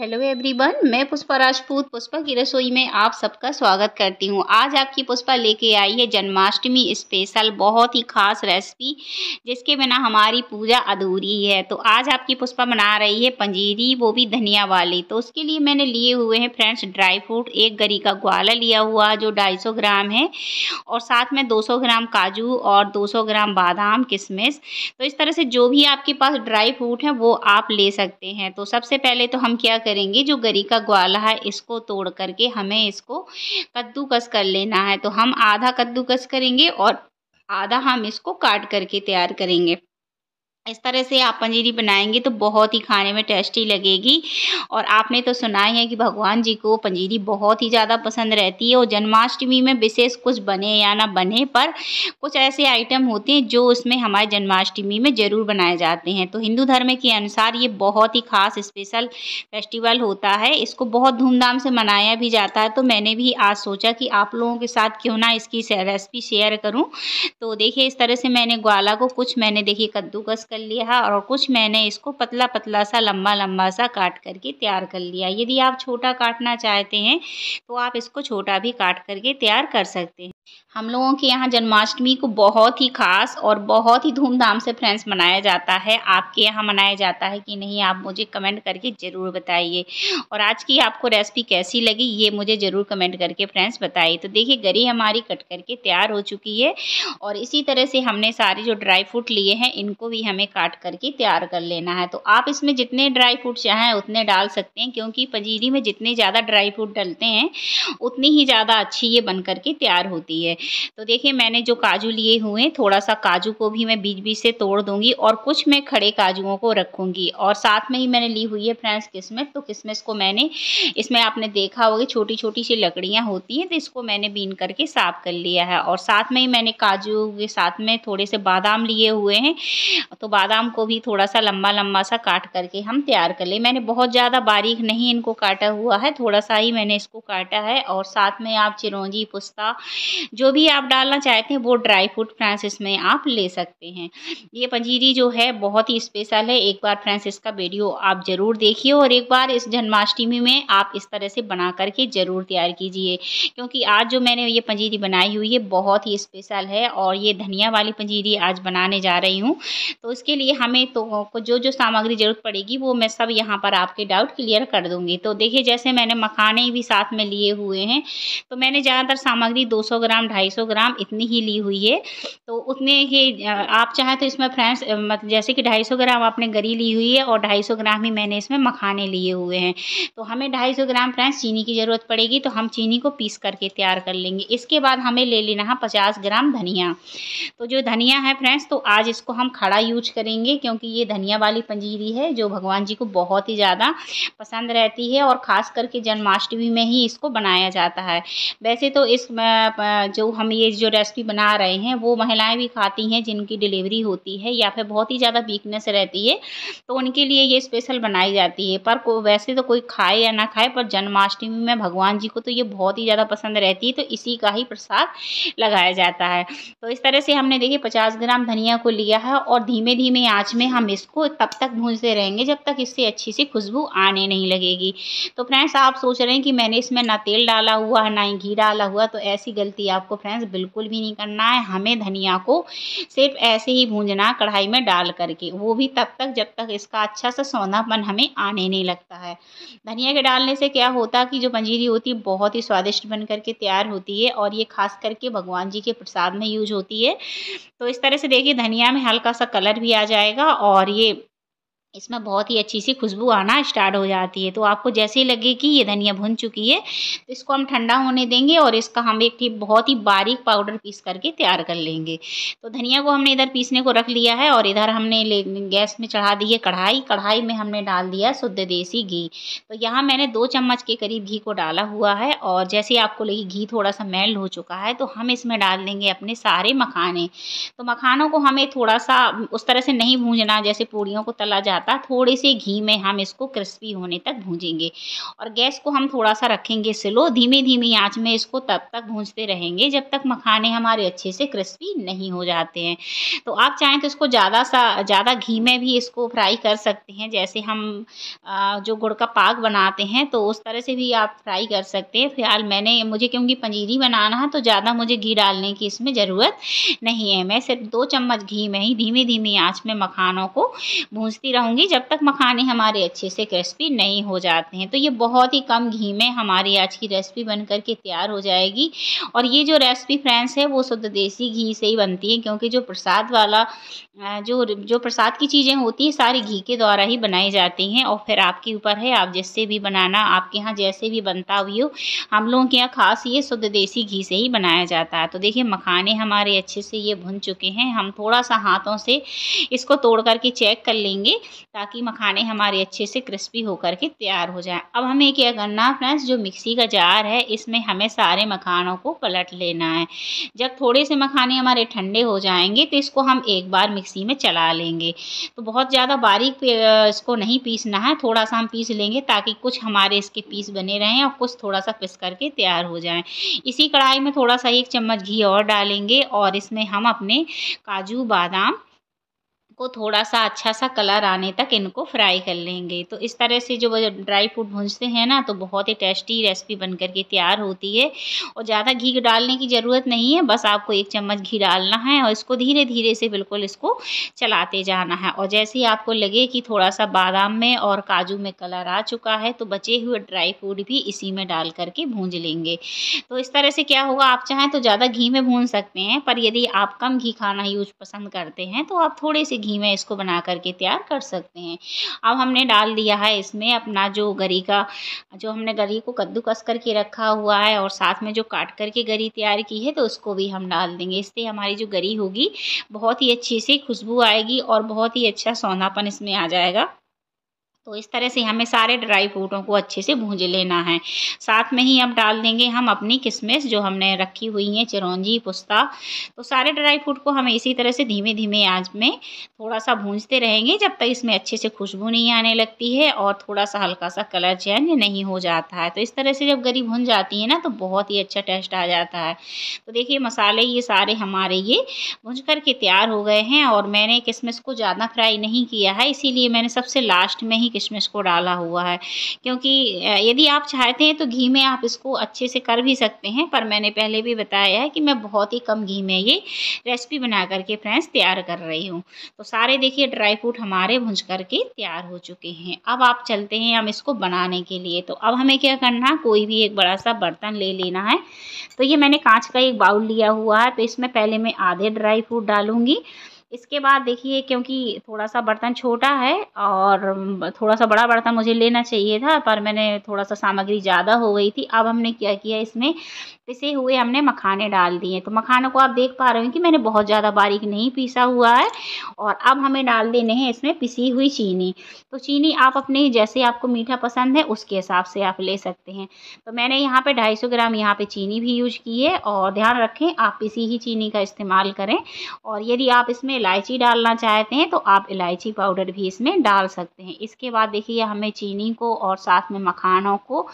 hello everyone मैं पुष्पा राजपूत पुष्पा की रसोई में आप सबका स्वागत करती हूँ आज आपकी पुष्पा लेके आई है जन्माष्टमी स्पेशल बहुत ही खास रेसिपी जिसके बिना हमारी पूजा अधूरी है तो आज आपकी पुष्पा बना रही है पंजीरी वो भी धनिया वाली तो उसके लिए मैंने लिए हुए हैं फ्रेंड्स ड्राई फ्रूट एक गरी का ग्वाला लिया हुआ जो ढाई ग्राम है और साथ में दो ग्राम काजू और दो ग्राम बादाम किशमिश तो इस तरह से जो भी आपके पास ड्राई फ्रूट हैं वो आप ले सकते हैं तो सबसे पहले तो हम क्या करेंगे जो गरी का ग्वाला है इसको तोड़ करके हमें इसको कद्दूकस कर लेना है तो हम आधा कद्दूकस करेंगे और आधा हम इसको काट करके तैयार करेंगे इस तरह से आप पंजीरी बनाएंगे तो बहुत ही खाने में टेस्टी लगेगी और आपने तो सुना ही है कि भगवान जी को पंजीरी बहुत ही ज़्यादा पसंद रहती है और जन्माष्टमी में विशेष कुछ बने या ना बने पर कुछ ऐसे आइटम होते हैं जो उसमें हमारे जन्माष्टमी में ज़रूर बनाए जाते हैं तो हिंदू धर्म के अनुसार ये बहुत ही खास स्पेशल फेस्टिवल होता है इसको बहुत धूमधाम से मनाया भी जाता है तो मैंने भी आज सोचा कि आप लोगों के साथ क्यों ना इसकी रेसिपी शेयर करूँ तो देखिए इस तरह से मैंने ग्वाला को कुछ मैंने देखिए कद्दूकस कर कर लिया और कुछ मैंने इसको पतला पतला सा लंबा लंबा सा काट करके तैयार कर लिया यदि आप छोटा काटना चाहते हैं तो आप इसको छोटा भी काट करके तैयार कर सकते हैं हम लोगों के यहाँ जन्माष्टमी को बहुत ही खास और बहुत ही धूमधाम से फ्रेंड्स मनाया जाता है आपके यहाँ मनाया जाता है कि नहीं आप मुझे कमेंट करके ज़रूर बताइए और आज की आपको रेसिपी कैसी लगी ये मुझे ज़रूर कमेंट करके फ्रेंड्स बताइए तो देखिए गरी हमारी कट करके तैयार हो चुकी है और इसी तरह से हमने सारे जो ड्राई फ्रूट लिए हैं इनको भी हमें काट करके तैयार कर लेना है तो आप इसमें जितने ड्राई फ्रूट चाहें उतने डाल सकते हैं क्योंकि पंजीरी में जितने ज़्यादा ड्राई फ्रूट डलते हैं उतनी ही ज़्यादा अच्छी ये बन करके तैयार होती है तो देखिए मैंने जो काजू लिए हुए हैं थोड़ा सा काजू को भी मैं बीच बीच से तोड़ दूँगी और कुछ मैं खड़े काजुओं को रखूँगी और साथ में ही मैंने ली हुई है फ्रेंड्स किसमिस तो किसमिस को मैंने इसमें आपने देखा होगा छोटी छोटी सी लकड़ियाँ होती हैं तो इसको मैंने बीन करके साफ कर लिया है और साथ में ही मैंने काजू के साथ में थोड़े से बादाम लिए हुए हैं तो बादाम को भी थोड़ा सा लंबा लंबा सा काट करके हम तैयार कर लें मैंने बहुत ज़्यादा बारीक नहीं इनको काटा हुआ है थोड़ा सा ही मैंने इसको काटा है और साथ में आप चिरौंजी पुस्ता जो भी आप डालना चाहते हैं वो ड्राई फ्रूट फ्रांसिस इसमें आप ले सकते हैं ये पंजीरी जो है बहुत ही स्पेशल है एक बार फ्रांसिस इसका वीडियो आप ज़रूर देखिए और एक बार इस जन्माष्टमी में आप इस तरह से बना करके ज़रूर तैयार कीजिए क्योंकि आज जो मैंने ये पंजीरी बनाई हुई है बहुत ही स्पेशल है और ये धनिया वाली पंजीरी आज बनाने जा रही हूँ तो उसके लिए हमें तो को जो जो सामग्री ज़रूरत पड़ेगी वो मैं सब यहाँ पर आपके डाउट क्लियर कर दूँगी तो देखिए जैसे मैंने मखाने भी साथ में लिए हुए हैं तो मैंने ज़्यादातर सामग्री 200 ग्राम 250 ग्राम इतनी ही ली हुई है तो उतने ही आप चाहें तो इसमें फ्रेंड्स मतलब जैसे कि ढाई ग्राम आपने गरी ली हुई है और ढाई ग्राम ही मैंने इसमें मखाने लिए हुए हैं तो हमें ढाई ग्राम फ्रेंड्स चीनी की ज़रूरत पड़ेगी तो हम चीनी को पीस करके तैयार कर लेंगे इसके बाद हमें ले लेना है पचास ग्राम धनिया तो जो धनिया है फ्रेंड्स तो आज इसको हम खड़ा यूज यूज करेंगे क्योंकि ये धनिया वाली पंजीरी है जो भगवान जी को बहुत ही ज़्यादा पसंद रहती है और ख़ास करके जन्माष्टमी में ही इसको बनाया जाता है वैसे तो इस जो हम ये जो रेसिपी बना रहे हैं वो महिलाएं भी खाती हैं जिनकी डिलीवरी होती है या फिर बहुत ही ज़्यादा वीकनेस रहती है तो उनके लिए ये स्पेशल बनाई जाती है पर वैसे तो कोई खाए या ना खाए पर जन्माष्टमी में भगवान जी को तो ये बहुत ही ज़्यादा पसंद रहती है तो इसी का ही प्रसाद लगाया जाता है तो इस तरह से हमने देखिए पचास ग्राम धनिया को लिया है और धीमे धीमे आंच में हम इसको तब तक भूनते रहेंगे जब तक इससे अच्छी सी खुशबू आने नहीं लगेगी तो फ्रेंड्स आप सोच रहे हैं कि मैंने इसमें ना तेल डाला हुआ है ना ही घी डाला हुआ तो ऐसी गलती आपको फ्रेंड्स बिल्कुल भी नहीं करना है हमें धनिया को सिर्फ ऐसे ही भूंजना कढ़ाई में डाल करके वो भी तब तक जब तक इसका अच्छा सा सौंधापन हमें आने नहीं लगता है धनिया के डालने से क्या होता कि जो पंजीरी होती है बहुत ही स्वादिष्ट बन करके तैयार होती है और ये खास करके भगवान जी के प्रसाद में यूज होती है तो इस तरह से देखिए धनिया में हल्का सा कलर आ जाएगा और ये इसमें बहुत ही अच्छी सी खुशबू आना स्टार्ट हो जाती है तो आपको जैसे ही लगे कि ये धनिया भुन चुकी है तो इसको हम ठंडा होने देंगे और इसका हम एक बहुत ही बारीक पाउडर पीस करके तैयार कर लेंगे तो धनिया को हमने इधर पीसने को रख लिया है और इधर हमने गैस में चढ़ा दी है कढ़ाई कढ़ाई में हमने डाल दिया शुद्ध देसी घी तो यहाँ मैंने दो चम्मच के करीब घी को डाला हुआ है और जैसे आपको लगे घी थोड़ा सा मेल्ट हो चुका है तो हम इसमें डाल देंगे अपने सारे मखाने तो मखानों को हमें थोड़ा सा उस तरह से नहीं भूंजना जैसे पूड़ियों को तला जा जाता थोड़े से घी में हम इसको क्रिस्पी होने तक भूंजेंगे और गैस को हम थोड़ा सा रखेंगे स्लो धीमे धीमी आँच में इसको तब तक भूंजते रहेंगे जब तक मखाने हमारे अच्छे से क्रिस्पी नहीं हो जाते हैं तो आप चाहें तो इसको ज़्यादा सा ज़्यादा घी में भी इसको फ्राई कर सकते हैं जैसे हम जो गुड़ का पाक बनाते हैं तो उस तरह से भी आप फ्राई कर सकते हैं फिलहाल मैंने मुझे क्योंकि पंजीरी बनाना है तो ज़्यादा मुझे घी डालने की इसमें ज़रूरत नहीं है मैं सिर्फ दो चम्मच घी में ही धीमे धीमी आँच में मखानों को भूंजती रहूँ बनाऊंगी जब तक मखाने हमारे अच्छे से क्रिस्पी नहीं हो जाते हैं तो ये बहुत ही कम घी में हमारी आज की रेसिपी बन कर के तैयार हो जाएगी और ये जो रेसिपी फ्रेंड्स है वो शुद्ध देसी घी से ही बनती है क्योंकि जो प्रसाद वाला जो जो प्रसाद की चीज़ें होती हैं सारी घी के द्वारा ही बनाई जाती हैं और फिर आपके ऊपर है आप जिससे भी बनाना आपके यहाँ जैसे भी बनता हुई हो हम लोगों के यहाँ खास ये शुद्ध देसी घी से ही बनाया जाता है तो देखिए मखाने हमारे अच्छे से ये भुन चुके हैं हम थोड़ा सा हाथों से इसको तोड़ करके चेक कर लेंगे ताकि मखाने हमारे अच्छे से क्रिस्पी होकर के तैयार हो जाए अब हमें क्या करना फ्रेंड्स जो मिक्सी का जार है इसमें हमें सारे मखानों को पलट लेना है जब थोड़े से मखाने हमारे ठंडे हो जाएंगे तो इसको हम एक बार मिक्सी में चला लेंगे तो बहुत ज़्यादा बारीक इसको नहीं पीसना है थोड़ा सा हम पीस लेंगे ताकि कुछ हमारे इसके पीस बने रहें और कुछ थोड़ा सा पिस करके तैयार हो जाए इसी कढ़ाई में थोड़ा सा एक चम्मच घी और डालेंगे और इसमें हम अपने काजू बादाम इनको थोड़ा सा अच्छा सा कलर आने तक इनको फ्राई कर लेंगे तो इस तरह से जो ड्राई फ्रूट भूंजते हैं ना तो बहुत ही टेस्टी रेसिपी बन करके तैयार होती है और ज़्यादा घी डालने की ज़रूरत नहीं है बस आपको एक चम्मच घी डालना है और इसको धीरे धीरे से बिल्कुल इसको चलाते जाना है और जैसे ही आपको लगे कि थोड़ा सा बादाम में और काजू में कलर आ चुका है तो बचे हुए ड्राई फ्रूट भी इसी में डाल करके भूंज लेंगे तो इस तरह से क्या होगा आप चाहें तो ज़्यादा घी में भून सकते हैं पर यदि आप कम घी खाना यूज पसंद करते हैं तो आप थोड़े से घी घी में इसको बना करके तैयार कर सकते हैं अब हमने डाल दिया है इसमें अपना जो गरी का जो हमने गरी को कद्दू कस करके रखा हुआ है और साथ में जो काट करके गरी तैयार की है तो उसको भी हम डाल देंगे इससे हमारी जो गरी होगी बहुत ही अच्छी से खुशबू आएगी और बहुत ही अच्छा सोनापन इसमें आ जाएगा तो इस तरह से हमें सारे ड्राई फ्रूटों को अच्छे से भूंज लेना है साथ में ही अब डाल देंगे हम अपनी किशमिश जो हमने रखी हुई है चिरौंजी पुस्ता तो सारे ड्राई फ्रूट को हमें इसी तरह से धीमे धीमे आंच में थोड़ा सा भूंजते रहेंगे जब तक इसमें अच्छे से खुशबू नहीं आने लगती है और थोड़ा सा हल्का सा कलर चेंज नहीं हो जाता है तो इस तरह से जब गरी भुन जाती है ना तो बहुत ही अच्छा टेस्ट आ जाता है तो देखिए मसाले ये सारे हमारे ये भूंज करके तैयार हो गए हैं और मैंने किशमिश को ज़्यादा फ्राई नहीं किया है इसीलिए मैंने सबसे लास्ट में ही किशमिश को डाला हुआ है क्योंकि यदि आप चाहते हैं तो घी में आप इसको अच्छे से कर भी सकते हैं पर मैंने पहले भी बताया है कि मैं बहुत ही कम घी में ये रेसिपी बना करके फ्रेंड्स तैयार कर रही हूँ तो सारे देखिए ड्राई फ्रूट हमारे भुंज करके तैयार हो चुके हैं अब आप चलते हैं हम इसको बनाने के लिए तो अब हमें क्या करना कोई भी एक बड़ा सा बर्तन ले लेना है तो ये मैंने कांच का एक बाउल लिया हुआ है तो इसमें पहले मैं आधे ड्राई फ्रूट डालूंगी इसके बाद देखिए क्योंकि थोड़ा सा बर्तन छोटा है और थोड़ा सा बड़ा बर्तन मुझे लेना चाहिए था पर मैंने थोड़ा सा सामग्री ज़्यादा हो गई थी अब हमने क्या किया इसमें पिसे हुए हमने मखाने डाल दिए तो मखानों को आप देख पा रहे हो कि मैंने बहुत ज़्यादा बारीक नहीं पीसा हुआ है और अब हमें डाल देने हैं इसमें पिसी हुई चीनी तो चीनी आप अपने जैसे आपको मीठा पसंद है उसके हिसाब से आप ले सकते हैं तो मैंने यहाँ पे 250 ग्राम यहाँ पे चीनी भी यूज की है और ध्यान रखें आप पिसी ही चीनी का इस्तेमाल करें और यदि आप इसमें इलायची डालना चाहते हैं तो आप इलायची पाउडर भी इसमें डाल सकते हैं इसके बाद देखिए हमें चीनी को और साथ में मखानों को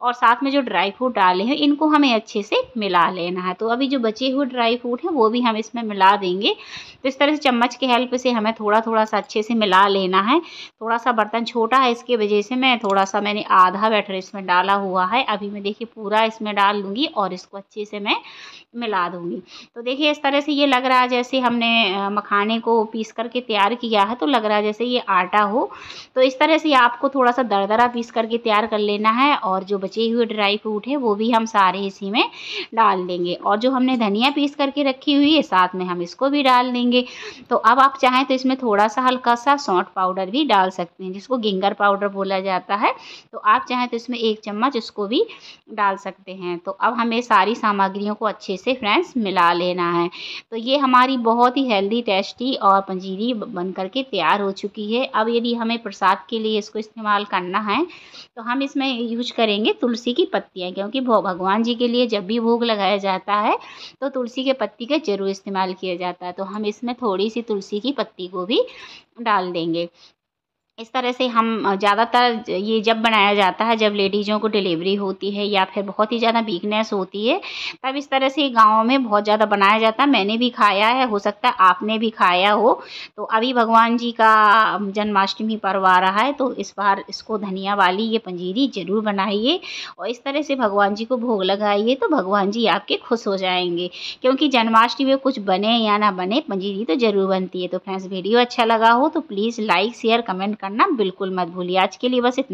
और साथ में जो ड्राई फ्रूट डाले हैं इनको हमें अच्छे से मिला लेना है तो अभी जो बचे हुए ड्राई फ्रूट हैं वो भी हम इसमें मिला देंगे तो इस तरह से चम्मच के हेल्प से हमें थोड़ा थोड़ा सा अच्छे से मिला लेना है थोड़ा सा बर्तन छोटा है इसके वजह से मैं थोड़ा सा मैंने आधा बैटर इसमें डाला हुआ है अभी मैं देखिए पूरा इसमें डाल दूँगी और इसको अच्छे से मैं मिला दूँगी तो देखिए इस तरह से ये लग रहा है जैसे हमने मखाने को पीस करके तैयार किया है तो लग रहा है जैसे ये आटा हो तो इस तरह से आपको थोड़ा सा दरदरा पीस करके तैयार कर लेना है और जो बचे हुए ड्राई फ्रूट है वो भी हम सारे इसी में डाल देंगे और जो हमने धनिया पीस करके रखी हुई है साथ में हम इसको भी डाल देंगे तो अब आप चाहें तो इसमें थोड़ा सा हल्का सा सौंट पाउडर भी डाल सकते हैं जिसको गिंगर पाउडर बोला जाता है तो आप चाहें तो इसमें एक चम्मच इसको भी डाल सकते हैं तो अब हमें सारी सामग्रियों को अच्छे से फ्रेंड्स मिला लेना है तो ये हमारी बहुत ही हेल्दी टेस्टी और पंजीरी बन करके तैयार हो चुकी है अब यदि हमें प्रसाद के लिए इसको इस्तेमाल करना है तो हम इसमें यूज करेंगे तुलसी की पत्तियाँ क्योंकि भगवान जी के लिए जब जब भी भोग लगाया जाता है तो तुलसी के पत्ती का ज़रूर इस्तेमाल किया जाता है तो हम इसमें थोड़ी सी तुलसी की पत्ती को भी डाल देंगे इस तरह से हम ज़्यादातर ये जब बनाया जाता है जब लेडीज़ों को डिलीवरी होती है या फिर बहुत ही ज़्यादा वीकनेस होती है तब इस तरह से गाँव में बहुत ज़्यादा बनाया जाता है मैंने भी खाया है हो सकता है आपने भी खाया हो तो अभी भगवान जी का जन्माष्टमी पर्व आ रहा है तो इस बार इसको धनिया वाली ये पंजीरी ज़रूर बनाइए और इस तरह से भगवान जी को भोग लगाइए तो भगवान जी आपके खुश हो जाएंगे क्योंकि जन्माष्टमी में कुछ बने या ना बने पंजीरी तो ज़रूर बनती है तो फ्रेंड्स वीडियो अच्छा लगा हो तो प्लीज़ लाइक शेयर कमेंट करना बिल्कुल मत भूलिए आज के लिए बस इतना